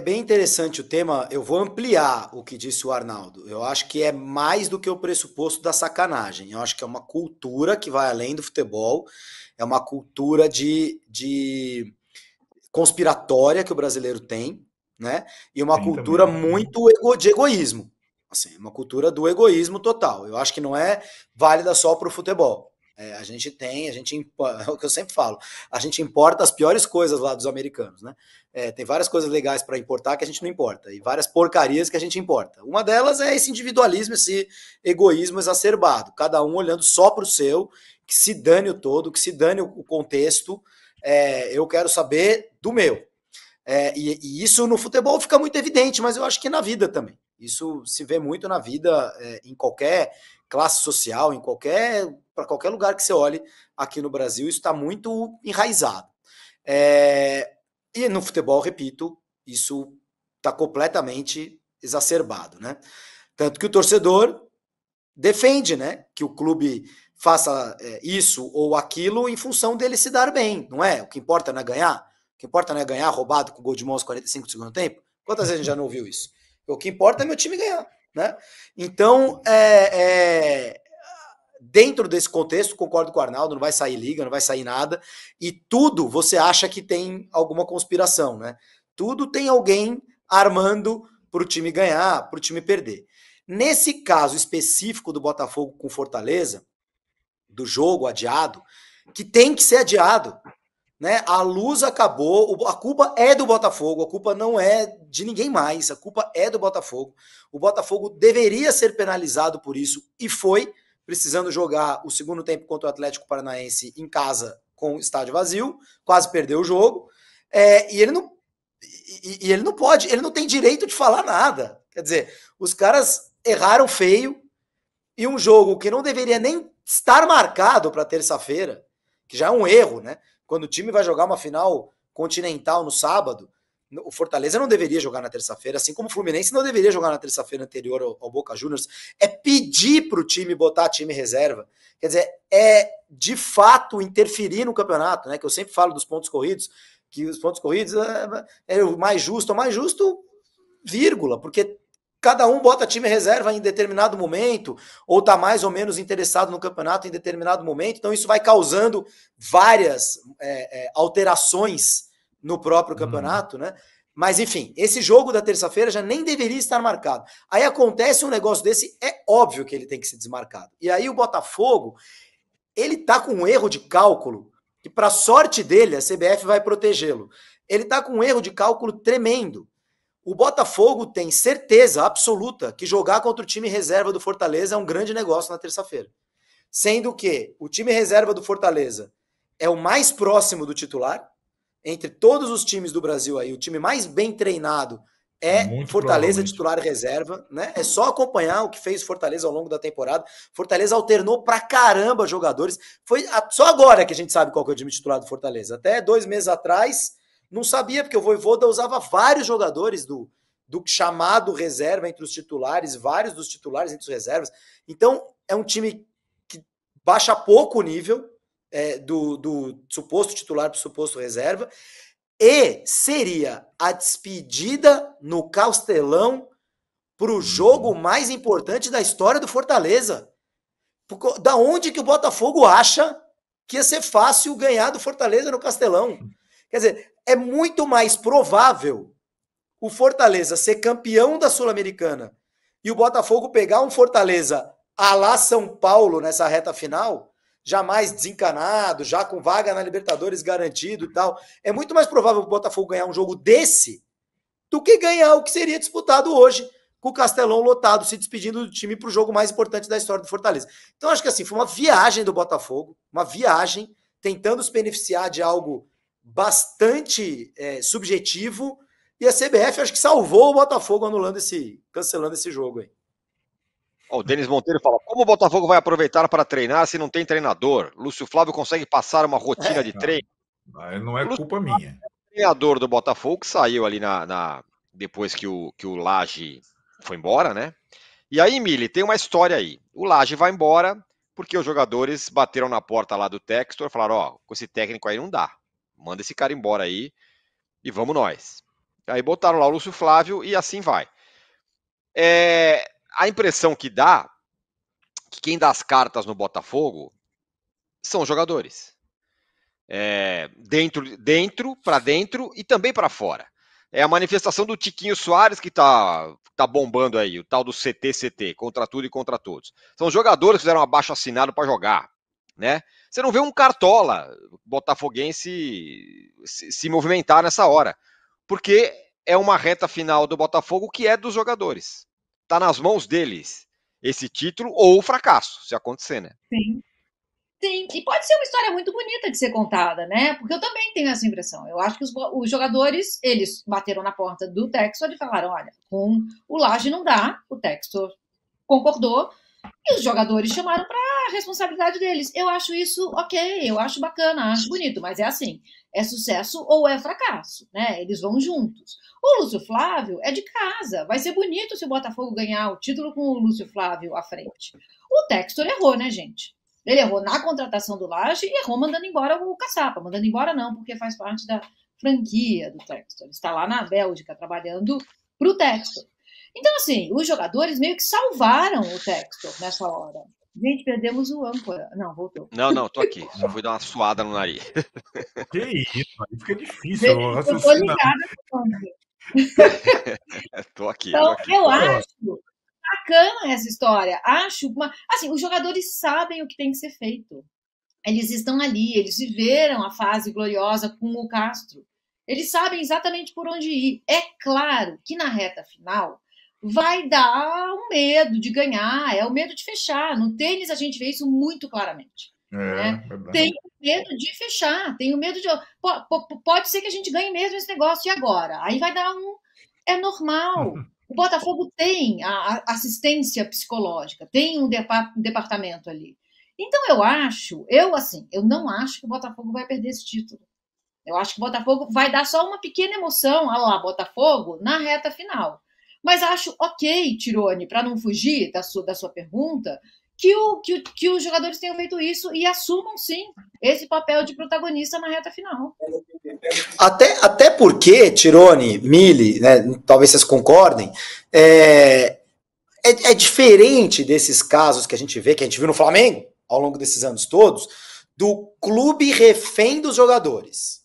é bem interessante o tema. Eu vou ampliar o que disse o Arnaldo. Eu acho que é mais do que o pressuposto da sacanagem. Eu acho que é uma cultura que vai além do futebol, é uma cultura de, de conspiratória que o brasileiro tem, né? E uma cultura também. muito ego, de egoísmo. Assim, uma cultura do egoísmo total. Eu acho que não é válida só para o futebol. É, a gente tem, a gente é o que eu sempre falo, a gente importa as piores coisas lá dos americanos, né? É, tem várias coisas legais para importar que a gente não importa e várias porcarias que a gente importa. Uma delas é esse individualismo, esse egoísmo exacerbado, cada um olhando só para o seu, que se dane o todo, que se dane o contexto. É, eu quero saber do meu. É, e, e, isso no futebol fica muito evidente, mas eu acho que na vida também. Isso se vê muito na vida, é, em qualquer classe social, em qualquer para qualquer lugar que você olhe aqui no Brasil, isso está muito enraizado. É, e no futebol, repito, isso está completamente exacerbado, né? Tanto que o torcedor defende, né, que o clube faça é, isso ou aquilo em função dele se dar bem, não é? O que importa não é ganhar. O que importa não é ganhar roubado com gol de mão aos 45 do segundo tempo. Quantas vezes a gente já não ouviu isso? O que importa é meu time ganhar. Né? Então, é, é, dentro desse contexto, concordo com o Arnaldo, não vai sair liga, não vai sair nada, e tudo você acha que tem alguma conspiração, né? Tudo tem alguém armando para o time ganhar, para o time perder. Nesse caso específico do Botafogo com Fortaleza, do jogo adiado, que tem que ser adiado, né? A luz acabou, a culpa é do Botafogo, a culpa não é de ninguém mais, a culpa é do Botafogo. O Botafogo deveria ser penalizado por isso e foi, precisando jogar o segundo tempo contra o Atlético Paranaense em casa com o estádio vazio, quase perdeu o jogo. É, e ele não e, e ele não pode, ele não tem direito de falar nada. Quer dizer, os caras erraram feio e um jogo que não deveria nem estar marcado para terça-feira, que já é um erro, né? Quando o time vai jogar uma final continental no sábado, o Fortaleza não deveria jogar na terça-feira, assim como o Fluminense não deveria jogar na terça-feira anterior ao, ao, Boca Juniors. É pedir para o time botar time reserva. Quer dizer, é de fato interferir no campeonato, né? Que eu sempre falo dos pontos corridos, que os pontos corridos é, é, é o mais justo, é o mais justo, vírgula, porque cada um bota time reserva em determinado momento, ou está mais ou menos interessado no campeonato em determinado momento, então isso vai causando várias é, é, alterações no próprio uhum. campeonato, hum. né? Mas enfim, esse jogo da terça-feira já nem deveria estar marcado. Aí acontece um negócio desse, é óbvio que ele tem que ser desmarcado. E aí o Botafogo, ele tá com um erro de cálculo, que para sorte dele, a CBF vai protegê-lo. Ele tá com um erro de cálculo tremendo. O Botafogo tem certeza absoluta que jogar contra o time reserva do Fortaleza é um grande negócio na terça-feira. Sendo que o time reserva do Fortaleza é o mais próximo do titular, entre todos os times do Brasil aí, o time mais bem treinado é Muito Fortaleza titular reserva, né? É só acompanhar o que fez Fortaleza ao longo da temporada. Fortaleza alternou pra caramba jogadores. Foi só agora que a gente sabe qual que é o time titular do Fortaleza. Até dois meses atrás, não sabia, porque o Voivoda usava vários jogadores do, do chamado reserva entre os titulares, vários dos titulares entre os reservas. Então, é um time que baixa pouco o nível é, do, do suposto titular para o suposto reserva. E seria a despedida no Castelão para o jogo mais importante da história do Fortaleza. Da onde que o Botafogo acha que ia ser fácil ganhar do Fortaleza no Castelão? Quer dizer, é muito mais provável o Fortaleza ser campeão da Sul-Americana e o Botafogo pegar um Fortaleza a lá São Paulo nessa reta final, já mais desencanado, já com vaga na Libertadores garantido e tal. É muito mais provável o Botafogo ganhar um jogo desse do que ganhar o que seria disputado hoje com o Castelão lotado, se despedindo do time para o jogo mais importante da história do Fortaleza. Então acho que assim, foi uma viagem do Botafogo, uma viagem tentando se beneficiar de algo bastante é, subjetivo. E a CBF acho que salvou o Botafogo anulando esse, cancelando esse jogo aí. Oh, o Denis Monteiro fala: como o Botafogo vai aproveitar para treinar se não tem treinador? Lúcio Flávio consegue passar uma rotina é, de treino? Não é culpa Lúcio minha. É o treinador do Botafogo que saiu ali na, na, depois que o, que o Laje foi embora, né? E aí, Mili, tem uma história aí. O Laje vai embora porque os jogadores bateram na porta lá do Textor e falaram: ó, oh, com esse técnico aí não dá manda esse cara embora aí e vamos nós. Aí botaram lá o Lúcio Flávio e assim vai. É, a impressão que dá que quem dá as cartas no Botafogo são jogadores. É, dentro, dentro para dentro e também para fora. É a manifestação do Tiquinho Soares que tá, tá bombando aí, o tal do CTCT, contra tudo e contra todos. São jogadores que fizeram abaixo assinado para jogar né? Você não vê um cartola botafoguense se, movimentar nessa hora, porque é uma reta final do Botafogo que é dos jogadores. Tá nas mãos deles esse título ou o fracasso, se acontecer, né? Sim. Sim, e pode ser uma história muito bonita de ser contada, né? Porque eu também tenho essa impressão. Eu acho que os, os jogadores, eles bateram na porta do Textor e falaram, olha, com o Laje não dá, o Textor concordou, e os jogadores chamaram para a responsabilidade deles. Eu acho isso ok, eu acho bacana, acho bonito, mas é assim: é sucesso ou é fracasso, né? Eles vão juntos. O Lúcio Flávio é de casa, vai ser bonito se o Botafogo ganhar o título com o Lúcio Flávio à frente. O Textor errou, né, gente? Ele errou na contratação do Laje e errou mandando embora o Caçapa. Mandando embora, não, porque faz parte da franquia do Textor. Está lá na Bélgica trabalhando para o Textor. Então, assim, os jogadores meio que salvaram o Textor nessa hora. Gente, perdemos o âncora. Não, voltou. Não, não, tô aqui. Só fui dar uma suada no nariz. Que isso, aí fica difícil. Eu, eu tô ligada tô aqui. Então, tô aqui. eu acho bacana essa história. Acho uma. Assim, os jogadores sabem o que tem que ser feito. Eles estão ali, eles viveram a fase gloriosa com o Castro. Eles sabem exatamente por onde ir. É claro que na reta final vai dar um medo de ganhar, é o medo de fechar. No tênis a gente vê isso muito claramente. É, né? É tem medo de fechar, tem o medo de. Pode ser que a gente ganhe mesmo esse negócio, e agora? Aí vai dar um. É normal. O Botafogo tem a assistência psicológica, tem um departamento ali. Então eu acho, eu assim, eu não acho que o Botafogo vai perder esse título. Eu acho que o Botafogo vai dar só uma pequena emoção, olha lá, Botafogo, na reta final. Mas acho ok, Tirone, para não fugir da sua, da sua pergunta, que, o, que, que, os jogadores tenham feito isso e assumam sim esse papel de protagonista na reta final. Até, até porque, Tirone, Mili, né, talvez vocês concordem, é, é, é, diferente desses casos que a gente vê, que a gente viu no Flamengo ao longo desses anos todos, do clube refém dos jogadores.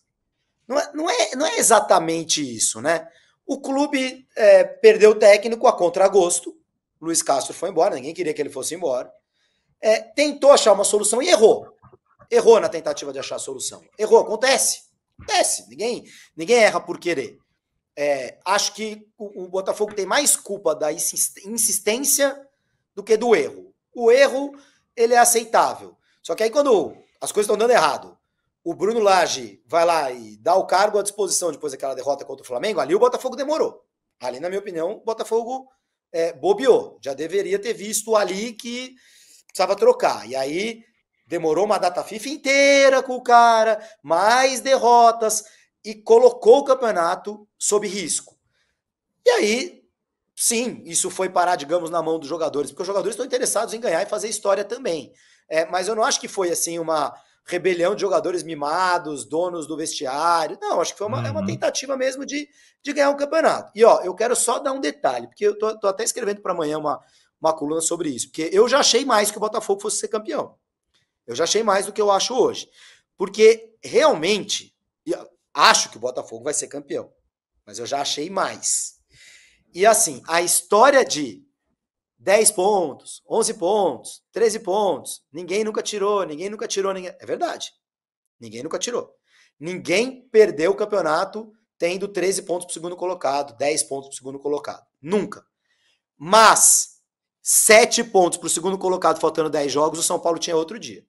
Não é, não é, não é exatamente isso, né? O clube é, perdeu o técnico a contragosto. Luiz Castro foi embora, ninguém queria que ele fosse embora. É, tentou achar uma solução e errou. Errou na tentativa de achar a solução. Errou, acontece. Acontece. Ninguém, ninguém erra por querer. É, acho que o, o, Botafogo tem mais culpa da insistência do que do erro. O erro, ele é aceitável. Só que aí quando as coisas estão dando errado, o Bruno Lage vai lá e dá o cargo à disposição depois daquela derrota contra o Flamengo, ali o Botafogo demorou. Ali, na minha opinião, o Botafogo é, bobeou. Já deveria ter visto ali que precisava trocar. E aí demorou uma data FIFA inteira com o cara, mais derrotas, e colocou o campeonato sob risco. E aí, sim, isso foi parar, digamos, na mão dos jogadores, porque os jogadores estão interessados em ganhar e fazer história também. É, mas eu não acho que foi assim uma rebelião de jogadores mimados, donos do vestiário. Não, acho que foi uma, é uhum. uma tentativa mesmo de, de ganhar um campeonato. E ó, eu quero só dar um detalhe, porque eu tô, tô até escrevendo para amanhã uma, uma coluna sobre isso, porque eu já achei mais que o Botafogo fosse ser campeão. Eu já achei mais do que eu acho hoje. Porque realmente, acho que o Botafogo vai ser campeão, mas eu já achei mais. E assim, a história de 10 pontos, 11 pontos, 13 pontos. Ninguém nunca tirou, ninguém nunca tirou. Ninguém... É verdade. Ninguém nunca tirou. Ninguém perdeu o campeonato tendo 13 pontos para o segundo colocado, 10 pontos para o segundo colocado. Nunca. Mas, 7 pontos para o segundo colocado, faltando 10 jogos, o São Paulo tinha outro dia.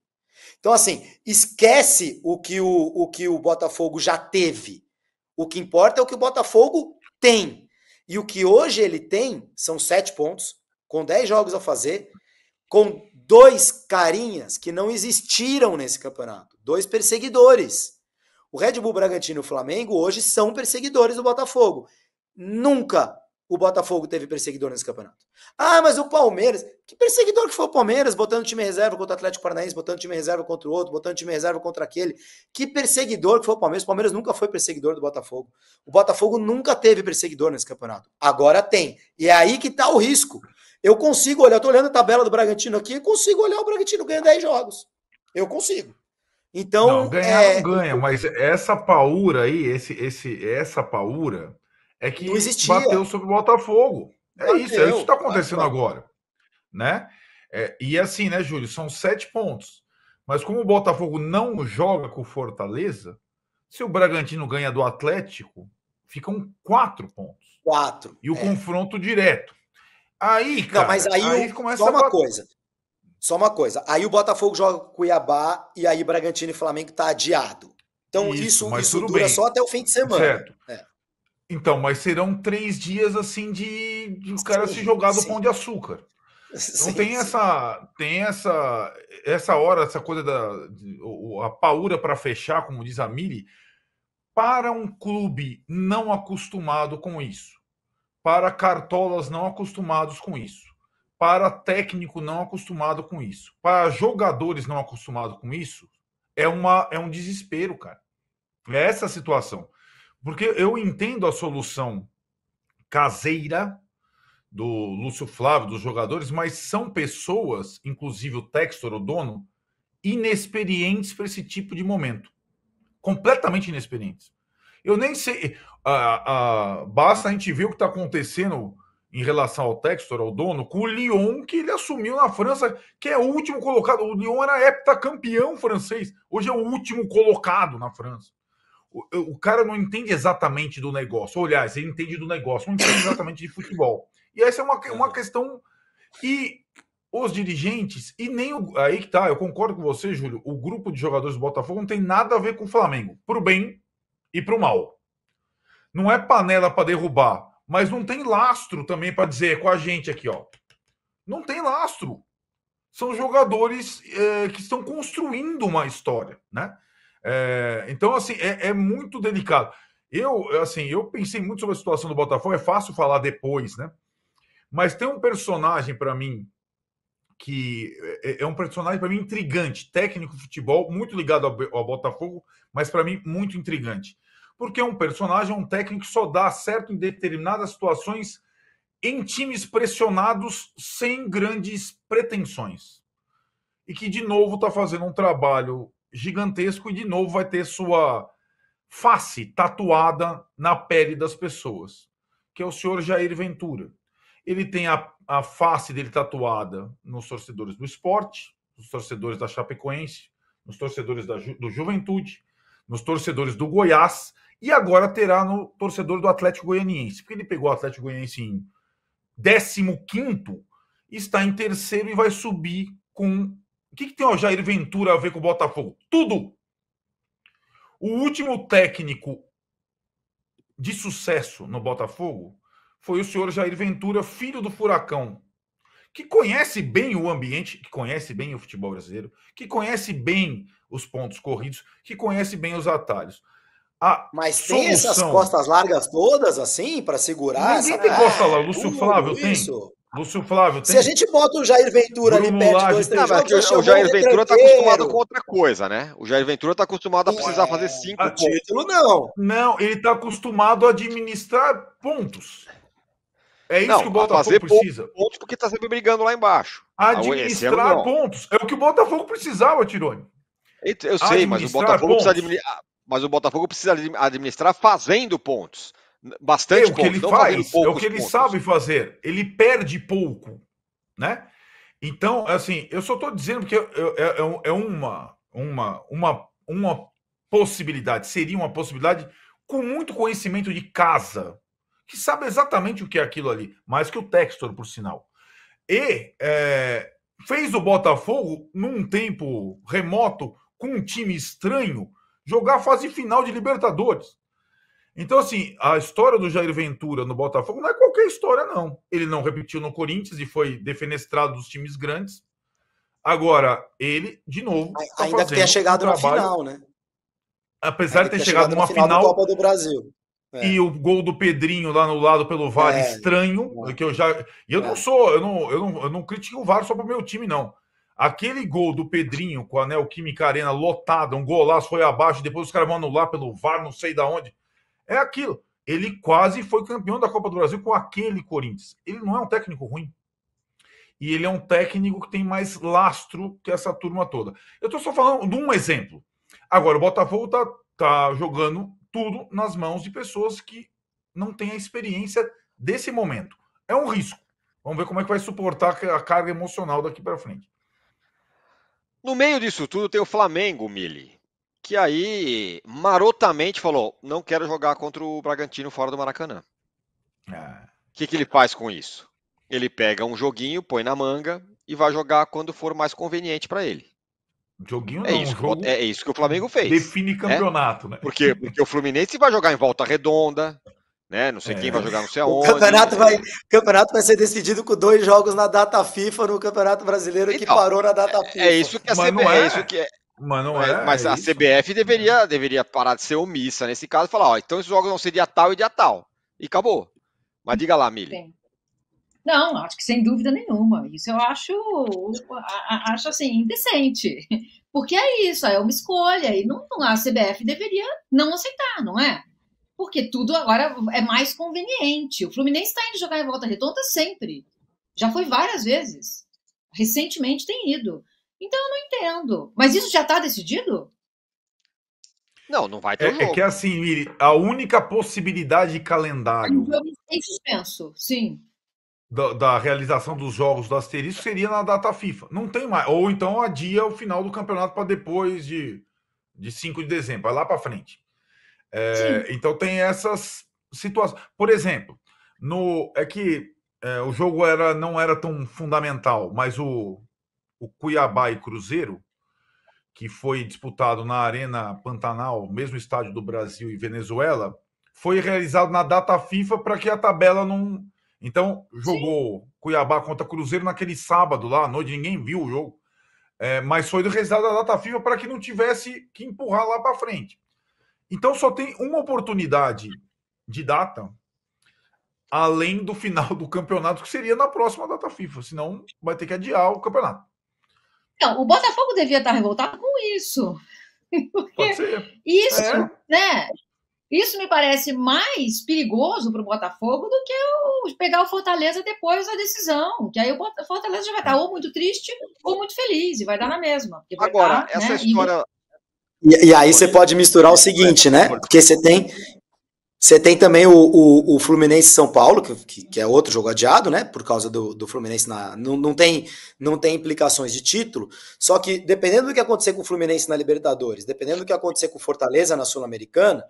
Então, assim, esquece o que o, o, que o Botafogo já teve. O que importa é o que o Botafogo tem. E o que hoje ele tem são 7 pontos, com 10 jogos a fazer, com dois carinhas que não existiram nesse campeonato, dois perseguidores. O Red Bull Bragantino e o Flamengo hoje são perseguidores do Botafogo. Nunca o Botafogo teve perseguidor nesse campeonato. Ah, mas o Palmeiras. Que perseguidor que foi o Palmeiras, botando time reserva contra o Atlético Paranaense, botando time reserva contra o outro, botando time reserva contra aquele. Que perseguidor que foi o Palmeiras. O Palmeiras nunca foi perseguidor do Botafogo. O Botafogo nunca teve perseguidor nesse campeonato. Agora tem. E é aí que está o risco. Eu consigo olhar, eu tô olhando a tabela do Bragantino aqui, consigo olhar o Bragantino ganha 10 jogos. Eu consigo. Então. Não, ganhar é... não ganha, mas essa paura aí, esse, esse, essa paura é que bateu sobre o Botafogo. É bateu, isso, é isso que está acontecendo bateu. agora. Né? É, e assim, né, Júlio? São sete pontos. Mas como o Botafogo não joga com Fortaleza, se o Bragantino ganha do Atlético, ficam quatro pontos. Quatro. E o é. confronto direto. Aí, cara. Não, mas aí, aí começa só uma a... coisa. Só uma coisa. Aí o Botafogo joga com o Cuiabá e aí Bragantino e Flamengo tá adiado. Então isso, isso, isso dura bem. só até o fim de semana. Certo. É. Então, mas serão três dias assim de, de o cara sim, se jogar do sim. pão de açúcar. Então tem sim. essa tem essa essa hora essa coisa da a paura para fechar, como diz a Miri, para um clube não acostumado com isso para cartolas não acostumados com isso, para técnico não acostumado com isso, para jogadores não acostumados com isso, é, uma, é um desespero, cara. É essa a situação. Porque eu entendo a solução caseira do Lúcio Flávio, dos jogadores, mas são pessoas, inclusive o Textor, o dono, inexperientes para esse tipo de momento. Completamente inexperientes. Eu nem sei. basta a gente ver o que está acontecendo em relação ao Textor, ao dono, com o Lyon, que ele assumiu na França, que é o último colocado. O Lyon era heptacampeão francês, hoje é o último colocado na França. O, o cara não entende exatamente do negócio. Olha, ele entende do negócio, não entende exatamente de futebol. E essa é uma, é uma é. questão. E os dirigentes, e nem o. Aí que tá, eu concordo com você, Júlio. O grupo de jogadores do Botafogo não tem nada a ver com o Flamengo. Pro bem e para o mal. Não é panela para derrubar, mas não tem lastro também para dizer é com a gente aqui, ó. Não tem lastro. São jogadores é, que estão construindo uma história, né? É, então, assim, é, é muito delicado. Eu, assim, eu pensei muito sobre a situação do Botafogo. É fácil falar depois, né? Mas tem um personagem para mim que é, é um personagem para mim intrigante, técnico de futebol, muito ligado ao, Botafogo, mas para mim muito intrigante porque um personagem, um técnico só dá certo em determinadas situações em times pressionados sem grandes pretensões. E que, de novo, está fazendo um trabalho gigantesco e, de novo, vai ter sua face tatuada na pele das pessoas, que é o senhor Jair Ventura. Ele tem a, a face dele tatuada nos torcedores do esporte, nos torcedores da Chapecoense, nos torcedores da, do Juventude, nos torcedores do Goiás e agora terá no torcedor do Atlético Goianiense, porque ele pegou o Atlético Goianiense em 15, está em terceiro e vai subir com. O que, que tem o Jair Ventura a ver com o Botafogo? Tudo! O último técnico de sucesso no Botafogo foi o senhor Jair Ventura, filho do Furacão, que conhece bem o ambiente, que conhece bem o futebol brasileiro, que conhece bem os pontos corridos, que conhece bem os atalhos. A ah, Mas solução. tem essas costas largas todas, assim, para segurar? Ninguém tem costa larga. Lúcio Flávio tem. Isso. Lúcio Flávio tem. Se a gente bota o Jair Ventura Bruno ali perto dois, três não, ah, jogos, o, Jair Ventura está acostumado com outra coisa, né? O Jair Ventura está acostumado a precisar fazer cinco a pontos. título, não. Não, ele está acostumado a administrar pontos. É isso não, que o Botafogo precisa. Pontos porque está sempre brigando lá embaixo. Ah, administrar pontos. É o que o Botafogo precisava, Tirone. Eu sei, administrar mas o Botafogo pontos. precisa administrar mas o Botafogo precisa administrar fazendo pontos. Bastante é, o pontos, que ele faz, é o que ele pontos. sabe fazer. Ele perde pouco, né? Então, assim, eu só estou dizendo que é, é, uma, uma, uma, uma possibilidade, seria uma possibilidade com muito conhecimento de casa, que sabe exatamente o que é aquilo ali, mais que o Textor, por sinal. E é, fez o Botafogo, num tempo remoto, com um time estranho, jogar a fase final de Libertadores. Então, assim, a história do Jair Ventura no Botafogo não é qualquer história, não. Ele não repetiu no Corinthians e foi defenestrado dos times grandes. Agora, ele, de novo. Tá ainda que tenha chegado um na final, né? Apesar ainda de ter chegado numa final. final Copa do Brasil. É. E o gol do Pedrinho lá no lado pelo VAR, é. estranho, é. que eu já. E eu não é. sou, eu não, eu não, eu não critico o VAR só pro meu time, não. Aquele gol do Pedrinho com a Neoquímica Arena lotada, um golaço foi abaixo, depois os caras vão anular pelo VAR, não sei da onde. É aquilo. Ele quase foi campeão da Copa do Brasil com aquele Corinthians. Ele não é um técnico ruim. E ele é um técnico que tem mais lastro que essa turma toda. Eu estou só falando de um exemplo. Agora, o Botafogo está tá jogando tudo nas mãos de pessoas que não têm a experiência desse momento. É um risco. Vamos ver como é que vai suportar a carga emocional daqui para frente. No meio disso tudo tem o Flamengo, Mili, que aí marotamente falou: não quero jogar contra o Bragantino fora do Maracanã. O ah. que, que ele faz com isso? Ele pega um joguinho, põe na manga e vai jogar quando for mais conveniente para ele. Joguinho é não, isso, é isso que o Flamengo fez. Define né? campeonato, é? né? Porque, porque o Fluminense vai jogar em volta redonda, né? Não sei é. quem vai jogar, não sei aonde. O campeonato, né? vai, o campeonato vai ser decidido com dois jogos na data FIFA no Campeonato Brasileiro então, que parou na data é, é FIFA. É, isso que a CBF, é. é. isso que é. Mas, não é, mas é a CBF deveria, deveria parar de ser omissa nesse caso e falar, ó, então esses jogos vão ser dia tal e dia tal. E acabou. Mas diga lá, Mili. Não, acho que sem dúvida nenhuma. Isso eu acho, acho assim, indecente. Porque é isso, é uma escolha. E não, a CBF deveria não aceitar, não é? porque tudo agora é mais conveniente. O Fluminense está indo jogar em volta redonda sempre. Já foi várias vezes. Recentemente tem ido. Então eu não entendo. Mas isso já está decidido? Não, não vai ter. É, é jogo. é que assim, Miri, a única possibilidade de calendário. Tem suspenso, sim. Da, da, realização dos jogos do asterisco seria na data FIFA. Não tem mais. Ou então adia o final do campeonato para depois de, de 5 de dezembro, vai lá para frente. É, então tem essas situações. Por exemplo, no é que é, o jogo era não era tão fundamental, mas o, o Cuiabá e Cruzeiro, que foi disputado na Arena Pantanal, mesmo estádio do Brasil e Venezuela, foi realizado na data FIFA para que a tabela não. Então, jogou Sim. Cuiabá contra Cruzeiro naquele sábado lá à noite, ninguém viu o jogo. É, mas foi realizado na data FIFA para que não tivesse que empurrar lá para frente. Então só tem uma oportunidade de data além do final do campeonato, que seria na próxima data FIFA, senão vai ter que adiar o campeonato. Não, o Botafogo devia estar revoltado com isso. Pode ser. Isso, é. né? Isso me parece mais perigoso para o Botafogo do que pegar o Fortaleza depois da decisão. Que aí o Fortaleza já vai estar ou muito triste ou muito feliz, e vai dar na mesma. Agora, estar, essa né, história. E, e aí você pode misturar o seguinte, é, né? Porque você tem você tem também o, o, o Fluminense São Paulo, que, que é outro jogo adiado, né? Por causa do, do Fluminense na. Não, não, tem, não tem implicações de título. Só que dependendo do que acontecer com o Fluminense na Libertadores, dependendo do que acontecer com o Fortaleza na Sul-Americana,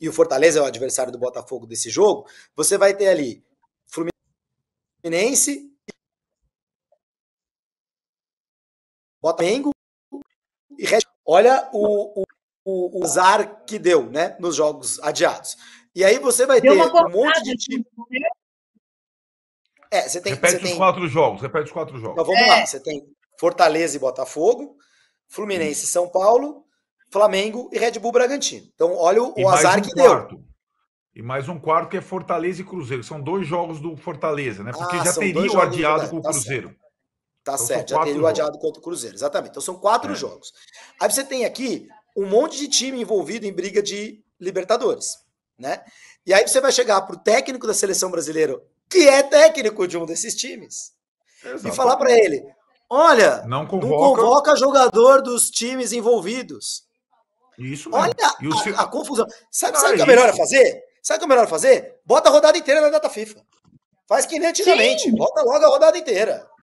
e o Fortaleza é o adversário do Botafogo desse jogo, você vai ter ali Fluminense, Botafogo olha o, o, o, o azar que deu né, nos jogos adiados. E aí você vai deu ter um monte de time. É, você tem, repete você os tem... quatro jogos, repete os quatro jogos. Então vamos é. lá, você tem Fortaleza e Botafogo, Fluminense e São Paulo, Flamengo e Red Bull Bragantino. Então olha o, o azar um que quarto. deu. E mais um quarto que é Fortaleza e Cruzeiro. São dois jogos do Fortaleza, né? Porque ah, já teria o adiado com o tá Cruzeiro. Tá Tá então certo, já teria o adiado contra o Cruzeiro, exatamente. Então são quatro é. jogos. Aí você tem aqui um monte de time envolvido em briga de Libertadores, né? E aí você vai chegar para o técnico da seleção brasileira, que é técnico de um desses times, e falar para ele: olha, não convoca... não convoca jogador dos times envolvidos. Isso mesmo. Olha a, se... a, confusão. Sabe, ah, o que é melhor fazer? Sabe o que é melhor fazer? Bota a rodada inteira na data FIFA. Faz que nem antigamente. Sim. Bota logo a rodada inteira.